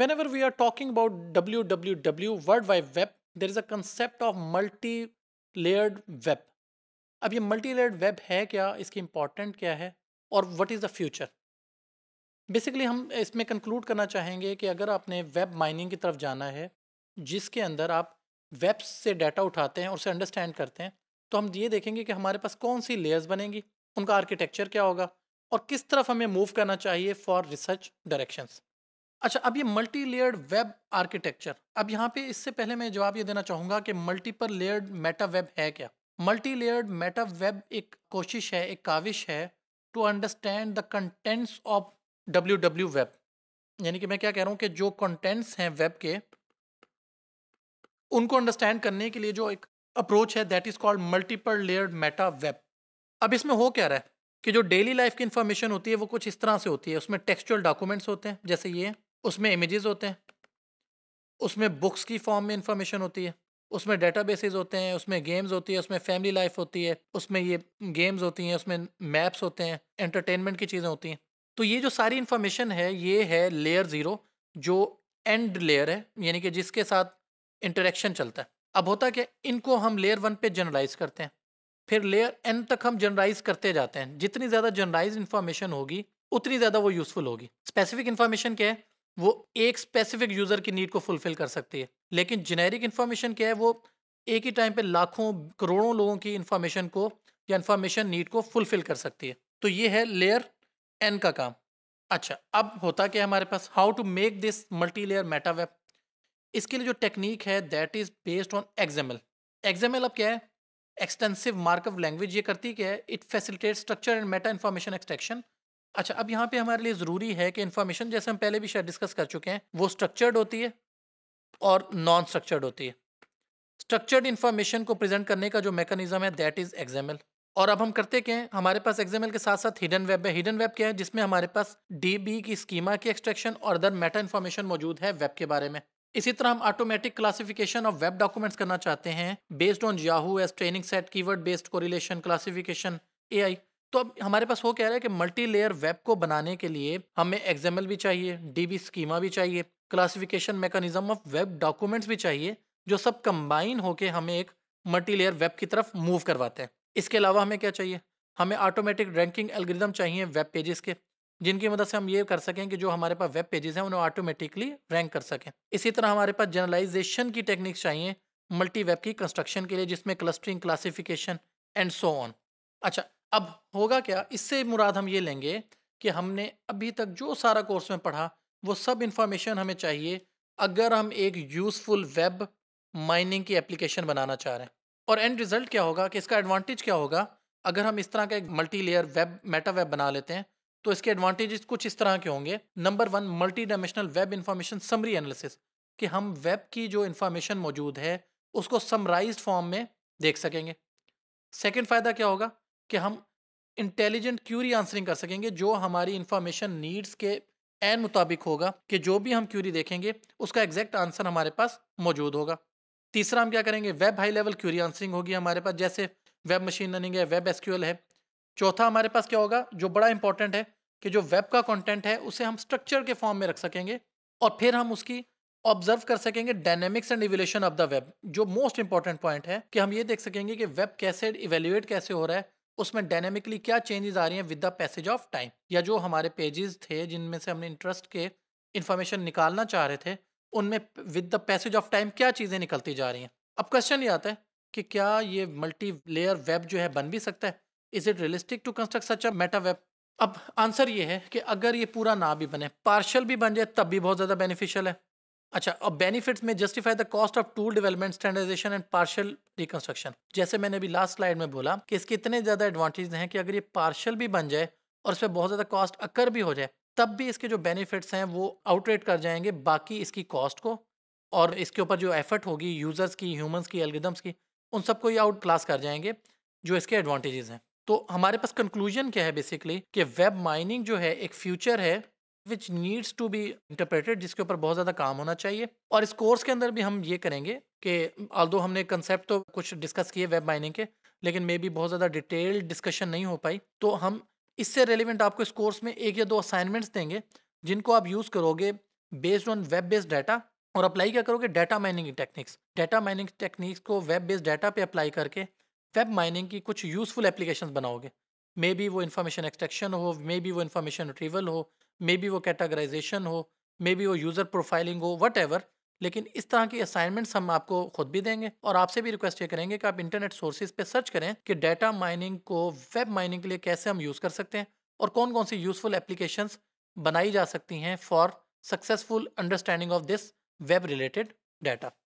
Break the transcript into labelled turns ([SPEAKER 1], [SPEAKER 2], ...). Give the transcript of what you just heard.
[SPEAKER 1] Whenever we are talking about www, World Wide Web, there is a concept of multi-layered web. अब ये multi-layered web है क्या इसकी important क्या है और what is the future? Basically हम इसमें कंक्लूड करना चाहेंगे कि अगर आपने वेब माइनिंग की तरफ जाना है जिसके अंदर आप वेब्स से डाटा उठाते हैं और उसे अंडरस्टैंड करते हैं तो हम ये देखेंगे कि हमारे पास कौन सी लेयर्स बनेंगी उनका आर्किटेक्चर क्या होगा और किस तरफ हमें मूव करना चाहिए फॉर रिसर्च डायरेक्शंस अच्छा अब ये मल्टी लेयर्ड वेब आर्किटेक्चर अब यहाँ पे इससे पहले मैं जवाब ये देना चाहूंगा कि मल्टीपल लेयर्ड मेटा वेब है क्या मल्टी लेयर्ड मेटा वेब एक कोशिश है एक काविश है to understand the contents of W W web यानी कि मैं क्या कह रहा हूँ कि जो कंटेंट्स हैं वेब के उनको अंडरस्टैंड करने के लिए जो एक अप्रोच है that is called multiple layered meta web अब इसमें हो क्या रहा है कि जो डेली लाइफ की इन्फॉर्मेशन होती है वो कुछ इस तरह से होती है उसमें टेक्सचुअल डॉक्यूमेंट्स होते हैं जैसे ये उसमें इमेजेस होते हैं उसमें बुक्स की फॉर्म में इंफॉर्मेशन होती है उसमें डेटाबेसेस होते हैं उसमें गेम्स होती है उसमें फैमिली लाइफ होती है उसमें ये गेम्स होती हैं उसमें मैप्स होते हैं एंटरटेनमेंट की चीज़ें होती हैं तो ये जो सारी इन्फॉर्मेशन है ये है लेयर ज़ीरो जो एंड लेयर है यानी कि जिसके साथ इंटरेक्शन चलता है अब होता क्या इनको हम लेयर वन पे जनरलाइज करते हैं फिर लेयर एन तक हम जनरलाइज करते जाते हैं जितनी ज़्यादा जनरलाइज इन्फॉर्मेशन होगी उतनी ज़्यादा वो यूज़फुल होगी स्पेसिफिक इन्फॉर्मेशन क्या है वो एक स्पेसिफिक यूज़र की नीड को फुलफिल कर सकती है लेकिन जेनेरिक इन्फॉर्मेशन क्या है वो एक ही टाइम पे लाखों करोड़ों लोगों की इन्फॉर्मेशन को या इन्फॉर्मेशन नीड को फुलफिल कर सकती है तो ये है लेयर एन का काम अच्छा अब होता क्या हमारे पास how to make this multi layer meta web इसके लिए जो टेक्निक है that is based on XML XML अब क्या है एक्सटेंसिव मार्कअप लैंग्वेज ये करती क्या है it facilitate structure and meta information extraction अच्छा अब यहाँ पे हमारे लिए ज़रूरी है कि इन्फॉर्मेशन जैसे हम पहले भी शायद डिस्कस कर चुके हैं वो स्ट्रक्चर्ड होती है और नॉन स्ट्रक्चर्ड होती है स्ट्रक्चर्ड इन्फॉर्मेशन को प्रेजेंट करने का जो मैकेनिज्म है दैट इज़ एक्जेमल और अब हम करते क्या हैं हमारे पास एक्जेमल के साथ साथ हिडन वेब है हिडन वेब क्या है जिसमें हमारे पास डी की स्कीमा की एक्सट्रैक्शन और अदर मेटा इन्फॉर्मेशन मौजूद है वेब के बारे में इसी तरह हम automatic classification of web documents करना चाहते हैं based on Yahoo's training set keyword based correlation classification AI तो अब हमारे पास वो कह रहा है कि मल्टी लेयर वेब को बनाने के लिए हमें एक्सएमएल भी चाहिए डीबी स्कीमा भी चाहिए classification mechanism of web documents भी चाहिए जो सब कंबाइन होके हमें एक मल्टी लेयर वेब की तरफ मूव करवाते हैं इसके अलावा हमें क्या चाहिए हमें ऑटोमेटिक रैंकिंग एल्ग्रिदम चाहिए वेब पेजेस के जिनकी मदद से हम ये कर सकें कि जो हमारे पास वेब पेजेस हैं उन्हें ऑटोमेटिकली रैंक कर सकें इसी तरह हमारे पास जनरलाइजेशन की टेक्निक्स चाहिए मल्टी वेब की कंस्ट्रक्शन के लिए जिसमें clustering classification and so on अच्छा अब होगा क्या इससे मुराद हम ये लेंगे कि हमने अभी तक जो सारा कोर्स में पढ़ा वो सब इन्फॉर्मेशन हमें चाहिए अगर हम एक यूज़फुल वेब माइनिंग की एप्लीकेशन बनाना चाह रहे हैं और एंड रिजल्ट क्या होगा कि इसका एडवांटेज क्या होगा अगर हम इस तरह का एक multi layer web meta web बना लेते हैं तो इसके एडवांटेजेस कुछ इस तरह के होंगे number one multi dimensional web information summary analysis कि हम वेब की जो इन्फॉर्मेशन मौजूद है उसको समराइज फॉर्म में देख सकेंगे सेकेंड फ़ायदा क्या होगा कि हम इंटेलिजेंट क्यूरी आंसरिंग कर सकेंगे जो हमारी इंफॉर्मेशन नीड्स के एन मुताबिक होगा कि जो भी हम क्यूरी देखेंगे उसका एग्जैक्ट आंसर हमारे पास मौजूद होगा तीसरा हम क्या करेंगे web high level query answering होगी हमारे पास जैसे वेब मशीन लर्निंग है वेब एसक्यूएल है चौथा हमारे पास क्या होगा जो बड़ा इंपॉर्टेंट है कि जो वेब का कंटेंट है उसे हम स्ट्रक्चर के फॉर्म में रख सकेंगे और फिर हम उसकी ऑब्जर्व कर सकेंगे dynamics and evolution of the web जो मोस्ट इंपॉर्टेंट पॉइंट है कि हम ये देख सकेंगे कि वेब कैसे इवेल्यूएट कैसे हो रहा है उसमें डायनेमिकली क्या चेंजेस आ रही हैं with the passage of time या जो हमारे पेजेस थे जिनमें से हमने इंटरेस्ट के इंफॉर्मेशन निकालना चाह रहे थे उनमें with the passage of time क्या चीज़ें निकलती जा रही हैं अब क्वेश्चन ये आता है कि क्या ये मल्टी लेयर वेब जो है बन भी सकता है is it realistic to construct such a meta web अब आंसर ये है कि अगर ये पूरा ना भी बने पार्शल भी बन जाए तब भी बहुत ज़्यादा बेनिफिशियल है अच्छा और बेनिफिट्स में justify the cost of tool development standardisation and partial reconstruction जैसे मैंने अभी लास्ट स्लाइड में बोला कि इसके इतने ज़्यादा एडवांटेज हैं कि अगर ये पार्शियल भी बन जाए और इसमें बहुत ज़्यादा कॉस्ट अकर भी हो जाए तब भी इसके जो बेनिफिट्स हैं वो आउटरेट कर जाएंगे बाकी इसकी कॉस्ट को और इसके ऊपर जो एफर्ट होगी यूज़र्स की ह्यूमंस की एल्गिदम्स की उन सबको ये आउट क्लास कर जाएंगे जो इसके एडवांटेजेस हैं तो हमारे पास कंक्लूजन क्या है बेसिकली कि वेब माइनिंग जो है एक फ्यूचर है which needs to be interpreted जिसके ऊपर बहुत ज़्यादा काम होना चाहिए और इस कोर्स के अंदर भी हम ये करेंगे कि आल दो हमने कंसेप्ट तो कुछ डिस्कस किए वेब माइनिंग के लेकिन मे बी बहुत ज़्यादा डिटेल्ड डिस्कशन नहीं हो पाई तो हम इससे रेलिवेंट आपको इस कोर्स में एक या दो असाइनमेंट्स देंगे जिनको आप यूज़ करोगे based on web based data और अप्लाई क्या करोगे data mining techniques data mining techniques को वेब बेस्ड डाटा पे अप्लाई करके वेब माइनिंग की कुछ यूज़फुल एप्लीकेशन बनाओगे मे बी वो इन्फॉर्मेशन एक्सट्रैक्शन हो मे बी वो इन्फॉर्मेशन रिट्रीवल हो मे बी वो कैटागराइजेशन हो मे बी वो यूज़र प्रोफाइलिंग हो वट लेकिन इस तरह की असाइनमेंट्स हम आपको खुद भी देंगे और आपसे भी रिक्वेस्ट ये करेंगे कि आप इंटरनेट सोर्सेज पे सर्च करें कि डाटा माइनिंग को वेब माइनिंग के लिए कैसे हम यूज़ कर सकते हैं और कौन कौन सी यूज़फुल एप्लीकेशंस बनाई जा सकती हैं for successful understanding of this web related data